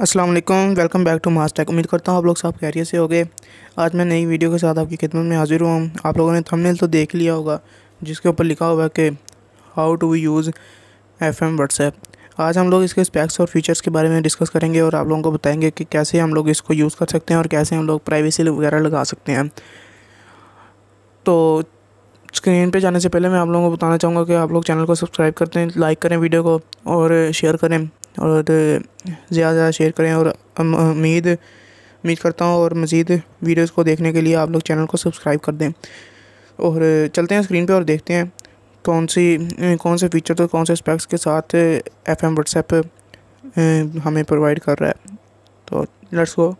अस्सलाम वालेकुम welcome back to Mastek उम्मीद करता हूँ आप लोग सब कैरियर से गए आज मैं नई वीडियो के साथ आपकी खिदमत में हाजिर हुआ हूँ आप लोगों ने थंबनेल तो देख लिया होगा जिसके ऊपर लिखा हुआ है कि how to use F M WhatsApp आज हम लोग इसके स्पेक्स और फीचर्स के बारे में डिस्कस करेंगे और आप लोगों को बताएंगे कि कैसे हम लोग इसको यूज़ कर सकते हैं और कैसे हम लोग प्राइवेसी वगैरह लगा सकते हैं तो स्क्रीन पे जाने से पहले मैं आप लोगों को बताना चाहूँगा कि आप लोग चैनल को सब्सक्राइब करते हैं लाइक करें वीडियो को और शेयर करें और ज़्यादा ज़्यादा शेयर करें और उम्मीद उम्मीद करता हूँ और मज़ीद वीडियोस को देखने के लिए आप लोग चैनल को सब्सक्राइब कर दें और चलते हैं स्क्रीन पे और देखते हैं कौन सी कौन से फीचर तो कौन से स्पेक्स के साथ एफ एम व्हाट्सएप हमें प्रोवाइड कर रहा है तो लेट्स गो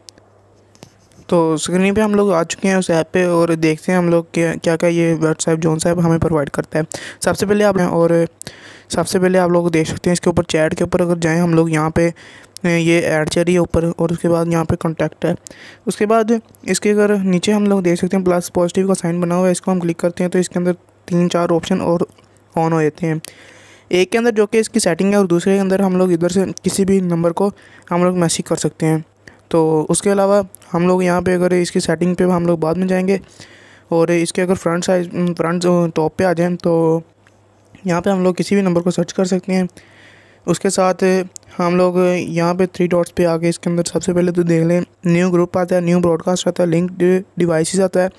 तो स्क्रीन पे हम लोग आ चुके हैं उस ऐप पे और देखते हैं हम लोग क्या क्या, ये व्हाट्सएप जोन साहब ऐप हमें प्रोवाइड करता है सबसे पहले आप और सबसे पहले आप लोग देख सकते हैं इसके ऊपर चैट के ऊपर अगर जाएँ हम लोग यहाँ पर ये ऐड चल रही है ऊपर और उसके बाद यहाँ पे कॉन्टैक्ट है उसके बाद इसके अगर नीचे हम लोग देख सकते हैं प्लस पॉजिटिव का साइन बना हुआ है इसको हम क्लिक करते हैं तो इसके अंदर तीन चार ऑप्शन और ऑन हो जाते हैं एक के अंदर जो कि इसकी सेटिंग है और दूसरे के अंदर हम लोग इधर से किसी भी नंबर को हम लोग मैसेज कर सकते हैं तो उसके अलावा हम लोग यहाँ पर अगर इसकी सेटिंग पे हम लोग बाद में जाएँगे और इसके अगर फ्रंट साइज फ्रंट टॉप पर आ जाएँ तो यहाँ पे हम लोग किसी भी नंबर को सर्च कर सकते हैं उसके साथ हम लोग यहाँ पे थ्री डॉट्स पे आके इसके अंदर सबसे पहले तो देख लें न्यू ग्रुप आता है न्यू ब्रॉडकास्ट आता है लिंक डिवाइसेस आता है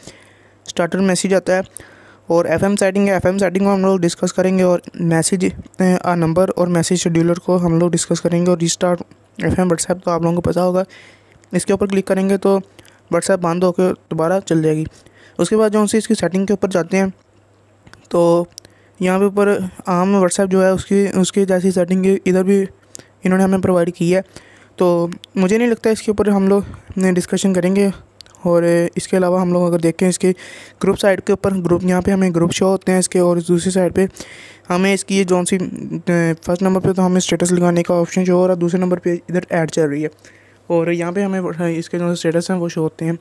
स्टार्टर मैसेज आता है और एफ एम सेटिंग है एफ एम सेटिंग को हम लोग डिस्कस करेंगे और मैसेज आ नंबर और मैसेज शेड्यूलर को हम लोग डिस्कस करेंगे और रिस्टार्ट एफ एम व्हाट्सएप तो आप लोगों को पता होगा इसके ऊपर क्लिक करेंगे तो व्हाट्सएप बंद होकर दोबारा चल जाएगी उसके बाद जो सी इसकी सेटिंग के ऊपर जाते हैं तो यहाँ पे ऊपर आम व्हाट्सएप जो है उसकी उसकी जैसी सेटिंग इधर भी इन्होंने हमें प्रोवाइड की है तो मुझे नहीं लगता इसके ऊपर हम लोग डिस्कशन करेंगे और इसके अलावा हम लोग अगर देखें इसके ग्रुप साइड के ऊपर ग्रुप यहाँ पे हमें ग्रुप शो होते हैं इसके और दूसरी साइड पे हमें इसकी ये जौन सी फर्स्ट नंबर पे तो हमें स्टेटस लगाने का ऑप्शन शो हो रहा है दूसरे नंबर पे इधर ऐड चल रही है और यहाँ पे हमें इसके जो स्टेटस हैं वो शो होते हैं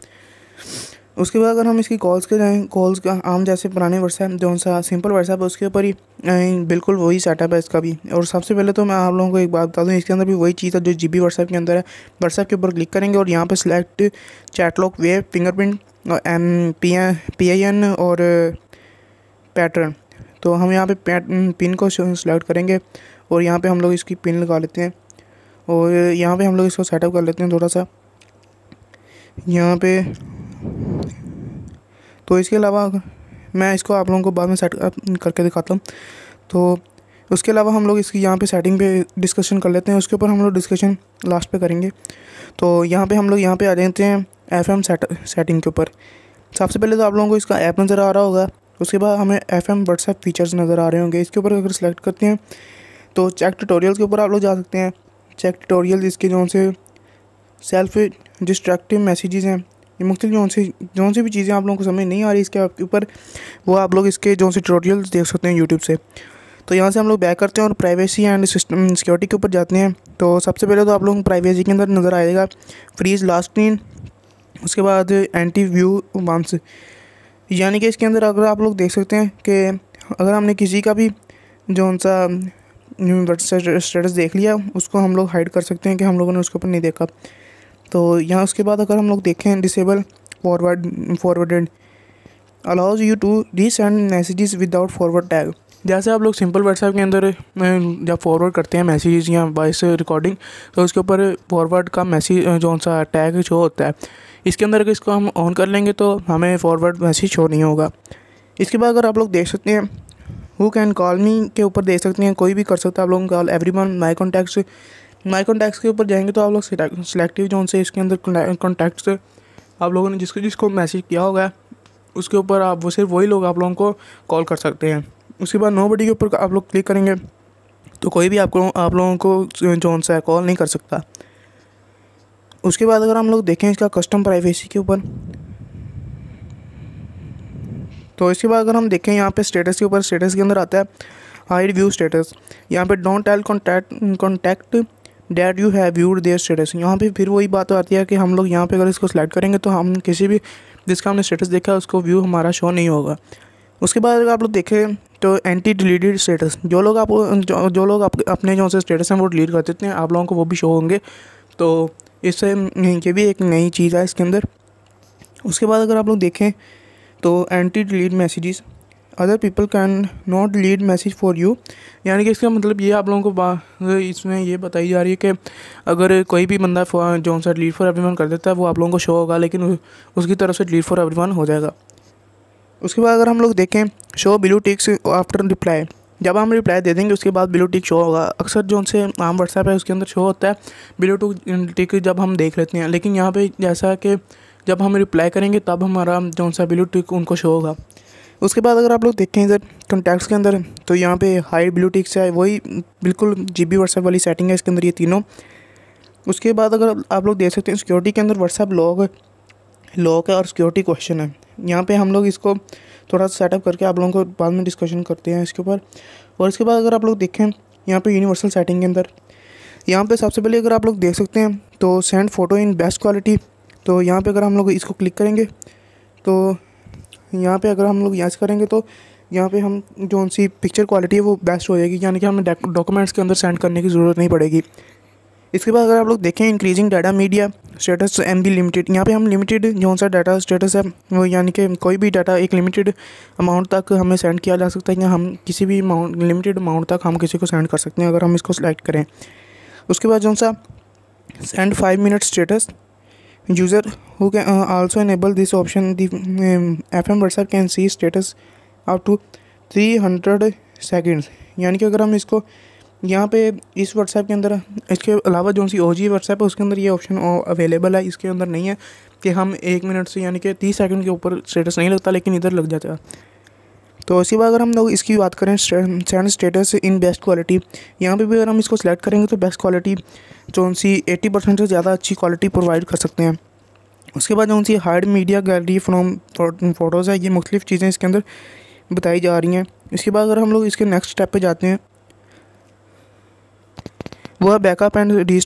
उसके बाद अगर हम इसकी कॉल्स के जाएँ कॉल्स का आम जैसे पुराने वर्षा जो सा सिंपल वर्षा है उसके ऊपर ही बिल्कुल वही सेटअप है इसका भी और सबसे पहले तो मैं आप लोगों को एक बात बता दूँ इसके अंदर भी वही चीज़ है जो जी बी व्हाट्सएप के अंदर है व्हाट्सएप के ऊपर क्लिक करेंगे और यहाँ पर select chat lock way fingerprint M P P I N और पैटर्न तो हम यहाँ पे पिन को सिलेक्ट करेंगे और यहाँ पे हम लोग इसकी पिन लगा लेते हैं और यहाँ पे हम लोग इसको सेटअप कर लेते हैं थोड़ा सा यहाँ पे तो इसके अलावा मैं इसको आप लोगों को बाद में सेट करके दिखाता हूँ तो उसके अलावा हम लोग इसकी यहाँ पे सेटिंग पे डिस्कशन कर लेते हैं उसके ऊपर हम लोग डिस्कशन लास्ट पे करेंगे तो यहाँ पे हम लोग यहाँ पे आ जाते हैं एफ एम सेट सेटिंग के ऊपर सबसे पहले तो आप लोगों को इसका ऐप नज़र आ रहा होगा उसके बाद हमें एफ एम व्हाट्सएप फीचर्स नज़र आ रहे होंगे इसके ऊपर अगर सेलेक्ट करते हैं तो चेक ट्यूटोरियल के ऊपर आप लोग जा सकते हैं चेक ट्यूटोरियल इसके जो से सेल्फ डिस्ट्रैक्टिव मैसेजेस हैं मुख्तु जो से जौन सी भी चीज़ें आप लोगों को समझ नहीं आ रही इसके आपके ऊपर वो आप लोग इसके जो से ट्यूटोरियल्स देख सकते हैं यूट्यूब से तो यहाँ से हम लोग बैक करते हैं और प्राइवेसी एंड सिस्टम सिक्योरिटी के ऊपर जाते हैं तो सबसे पहले तो आप लोगों को प्राइवेसी के अंदर नज़र आएगा फ्रीज लास्ट स्क्रीन उसके बाद एंटी व्यू वंस यानी कि इसके अंदर अगर आप लोग देख सकते हैं कि अगर हमने किसी का भी जो सा स्टेटस देख लिया उसको हम लोग हाइड कर सकते हैं कि हम लोगों ने उसके ऊपर नहीं देखा तो यहाँ उसके बाद अगर हम लोग देखें disable forward forwarded allows you to send messages without forward tag जैसे आप लोग सिंपल व्हाट्सएप के अंदर जब फॉरवर्ड करते हैं मैसेज या वॉइस रिकॉर्डिंग तो उसके ऊपर फॉरवर्ड का मैसेज जो सा टैग शो होता है इसके अंदर अगर इसको हम ऑन कर लेंगे तो हमें फॉरवर्ड मैसेज शो नहीं होगा इसके बाद अगर आप लोग देख सकते हैं हु कैन कॉल मी के ऊपर देख सकते हैं कोई भी कर सकता है आप लोग call everyone my contacts my contacts के ऊपर जाएंगे तो आप लोग सिलेक्टिव जोन से इसके अंदर कॉन्टैक्ट्स आप लोगों ने जिसको जिसको मैसेज किया होगा उसके ऊपर आप वो सिर्फ वही लोग आप लोगों को कॉल कर सकते हैं उसके बाद नो बडी के ऊपर आप लोग क्लिक करेंगे तो कोई भी आपको आप लोगों को जोन सा कॉल नहीं कर सकता उसके बाद अगर हम लोग देखें इसका कस्टम प्राइवेसी के ऊपर तो इसके बाद अगर हम देखें यहाँ पे स्टेटस के ऊपर स्टेटस के अंदर आता है हाइड व्यू स्टेटस यहाँ पे don't tell contact contact that you have you'd their status यहाँ पे फिर वही बात आती है कि हम लोग यहाँ पे अगर इसको सेलेक्ट करेंगे तो हम किसी भी जिसका हमने स्टेटस देखा उसको व्यू हमारा शो नहीं होगा उसके बाद अगर आप लोग देखें तो एंटी डिलीटेड स्टेटस जो लोग आप जो, जो लोग आप, अपने जो से स्टेटस हैं वो डिलीट कर देते हैं आप लोगों को वो भी शो होंगे तो इससे ये भी एक नई चीज़ है इसके अंदर उसके बाद अगर आप लोग देखें तो anti delete messages other people can not lead message for you यानी कि इसका मतलब ये आप लोगों को इसमें ये बताई जा रही है कि अगर कोई भी बंदा जो सा लीड फॉर एवरीवन कर देता है वो आप लोगों को शो होगा लेकिन उसकी तरफ से लीड फॉर एवरीवन हो जाएगा उसके बाद अगर हम लोग देखें show blue ticks after reply जब हम रिप्लाई दे देंगे उसके बाद बिलू टिक शो होगा अक्सर जो उनसे आम व्हाट्सएप है उसके अंदर शो होता है बिलू टू टिक जब हम देख लेते हैं लेकिन यहाँ पे जैसा कि जब हम रिप्लाई करेंगे तब हमारा जो सा बिलू टिक उनको शो होगा उसके बाद अगर आप लोग देखते हैं इधर कॉन्टैक्ट्स के अंदर तो यहाँ पे हाई ब्लू टिक्स है वही बिल्कुल जी बी व्हाट्सएप वाली सेटिंग है इसके अंदर ये तीनों उसके बाद अगर आप लोग देख सकते हैं सिक्योरिटी के अंदर व्हाट्सएप लॉक लॉक है और सिक्योरिटी क्वेश्चन है यहाँ पे हम लोग इसको थोड़ा सा सेटअप करके आप लोगों को बाद में डिस्कशन करते हैं इसके ऊपर और इसके बाद अगर आप लोग देखें यहाँ पे यूनिवर्सल सेटिंग के अंदर यहाँ पे सबसे पहले अगर आप लोग देख सकते हैं तो send photo in best quality तो यहाँ पे अगर हम लोग इसको क्लिक करेंगे तो यहाँ पे अगर हम लोग यस करेंगे तो यहाँ पे हम जो सी पिक्चर क्वालिटी है वो बेस्ट हो जाएगी यानी कि हमें डॉक्यूमेंट्स के अंदर सेंड करने की ज़रूरत नहीं पड़ेगी इसके बाद अगर आप लोग देखें increasing data media status M B limited यहाँ पे हम लिमिटेड जो सा डाटा स्टेटस है वो यानी कि कोई भी डाटा एक लिमिटेड अमाउंट तक हमें सेंड किया जा सकता है या हम किसी भी अमाउंट लिमिटेड अमाउंट तक हम किसी को सेंड कर सकते हैं अगर हम इसको सेलेक्ट करें उसके बाद जो सा send five minute status user who can uh, also enable this option the um, fm whatsapp can see status up to 300 seconds यानी कि अगर हम इसको यहाँ पे इस व्हाट्सएप के अंदर इसके अलावा जो सी ओ जी व्हाट्सएप है उसके अंदर ये ऑप्शन अवेलेबल है इसके अंदर नहीं है कि हम एक मिनट से यानी कि तीस सेकंड के ऊपर स्टेटस नहीं लगता लेकिन इधर लग जाता है तो उसके बाद अगर हम लोग इसकी बात करें send status in best quality यहाँ पे भी अगर हम इसको सेलेक्ट करेंगे तो बेस्ट क्वालिटी जो सी एट्टी परसेंट से ज़्यादा अच्छी क्वालिटी प्रोवाइड कर सकते हैं उसके बाद जो सी hard media gallery from photos है ये मुख्तफ़ चीज़ें इसके अंदर बताई जा रही हैं इसके बाद अगर हम लोग इसके नेक्स्ट स्टेप पर जाते हैं वह बैकअप एंड री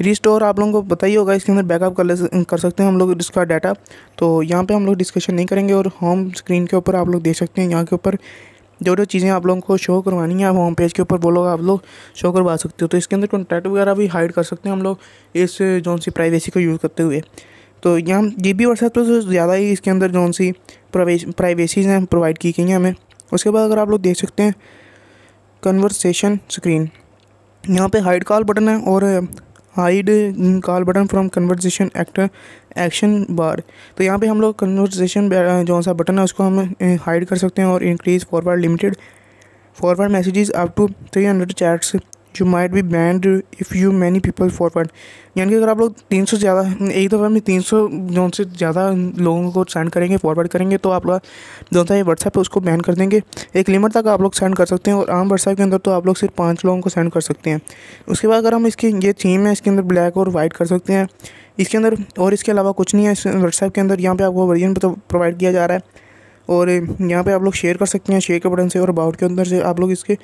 रिस्टोर आप लोगों को पता ही होगा इसके अंदर बैकअप कर ले कर सकते हैं हम लोग इसका डाटा तो यहाँ पे हम लोग डिस्कशन नहीं करेंगे और होम स्क्रीन के ऊपर आप लोग देख सकते हैं यहाँ के ऊपर जो जो चीज़ें आप लोगों को शो करवानी है आप होम पेज के ऊपर वो लोग आप लोग शो करवा सकते हो तो इसके अंदर कॉन्टैक्ट वगैरह भी हाइड कर सकते हैं हम लोग इस जौन सी प्राइवेसी को यूज़ करते हुए तो यहाँ जी बी व्हाट्सएप पर ज़्यादा ही इसके अंदर जौन सी प्राइवेसीज़ हैं प्रोवाइड की गई हैं हमें उसके बाद अगर आप लोग देख सकते हैं कन्वर्सेशन स्क्रीन यहाँ पे हाइड कॉल बटन है और hide call button from conversation act action bar तो यहाँ पे हम लोग कन्वर्जेशन जो सा बटन है उसको हम हाइड कर सकते हैं और increase forward limited forward messages up to three hundred chats you might be banned if you many people forward यानी कि अगर आप लोग तीन सौ ज़्यादा एक दफ़ा में तीन सौ जो से ज़्यादा लोगों को सेंड करेंगे फॉरवर्ड करेंगे तो आप लोग जो था व्हाट्सएप पर उसको बैन कर देंगे एक लिमिट तक आप लोग सेंड कर सकते हैं और आम व्हाट्सएप के अंदर तो आप लोग सिर्फ पाँच लोगों को सेंड कर सकते हैं उसके बाद अगर हम इसकी ये थीम है इसके अंदर ब्लैक और वाइट कर सकते हैं इसके अंदर और इसके अलावा कुछ नहीं है इस व्हाट्सएप के अंदर यहाँ पर आपको वर्जन प्रोवाइड तो किया जा रहा है और यहाँ पर आप लोग शेयर कर सकते हैं शेयर के बटन से और अबाउट के अंदर से आप लोग इसके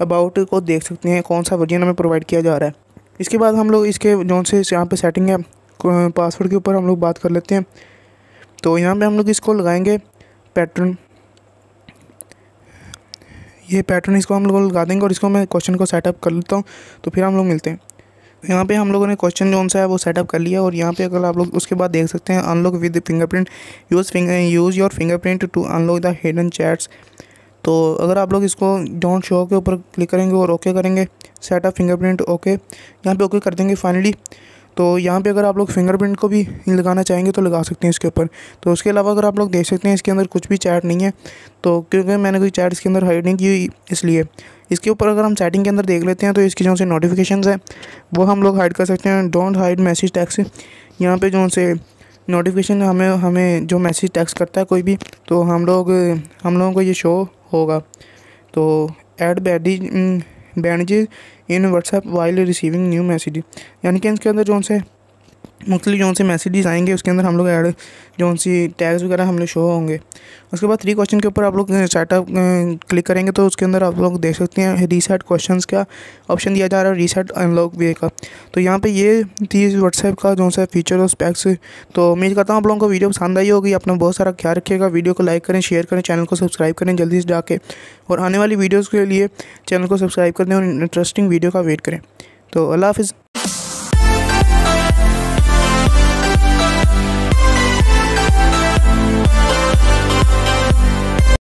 अबाउट को देख सकते हैं कौन सा वर्जन हमें प्रोवाइड किया जा रहा है इसके बाद हम लोग इसके जो से यहाँ पे सेटिंग है पासवर्ड के ऊपर हम लोग बात कर लेते हैं तो यहाँ पर हम लोग इसको लगाएँगे पैटर्न ये पैटर्न इसको हम लोग लगा देंगे और इसको मैं क्वेश्चन को सेटअप कर लेता हूँ तो फिर हम लोग मिलते हैं यहाँ पे हम लोगों ने क्वेश्चन जो सा है वो सेटअप कर लिया और यहाँ पे अगर आप लोग उसके बाद देख सकते हैं unlock with fingerprint use finger use your fingerprint to unlock the hidden chats तो अगर आप लोग इसको डोंट शो के ऊपर क्लिक करेंगे और ओके करेंगे सेट फिंगर फिंगरप्रिंट ओके यहाँ पे ओके कर देंगे फाइनली तो यहाँ पे अगर आप लोग फिंगरप्रिंट को भी लगाना चाहेंगे तो लगा सकते हैं इसके ऊपर तो उसके अलावा अगर आप लोग देख सकते हैं इसके अंदर कुछ भी चैट नहीं है तो क्योंकि मैंने कोई चैट इसके अंदर हाइड नहीं की हुई इसलिए इसके ऊपर अगर हम सेटिंग के अंदर देख लेते हैं तो इसकी जो से नोटिफिकेशन है वो हम लोग हाइड कर सकते हैं डोंट हाइड मैसेज टैक्स यहाँ पर जो से नोटिफिकेशन हमें हमें जो मैसेज टैक्स करता है कोई भी तो हम लोग हम लोगों को ये शो होगा तो add baddie badges in WhatsApp while receiving new message यानी कि इसके अंदर जो से मुख्तलि जौन से मैसेजेस आएंगे उसके अंदर हम लोग ऐड जौन सी टैग्स वगैरह हम लोग शो होंगे उसके बाद थ्री क्वेश्चन के ऊपर आप लोग सेटअप क्लिक करेंगे तो उसके अंदर आप लोग देख सकते हैं रीसेट क्वेश्चन का ऑप्शन दिया जा रहा है रीसेट अनलॉक वे का तो यहाँ पे ये थी व्हाट्सएप का जो सा फीचर और स्पैक्स तो उम्मीद करता हूँ आप लोगों को वीडियो पसंद आई होगी अपना बहुत सारा ख्याल रखिएगा वीडियो को लाइक करें शेयर करें चैनल को सब्सक्राइब करें जल्दी से जाके और आने वाली वीडियोज़ के लिए चैनल को सब्सक्राइब कर दें और इंटरेस्टिंग वीडियो का वेट करें तो अल्लाह हाफिज़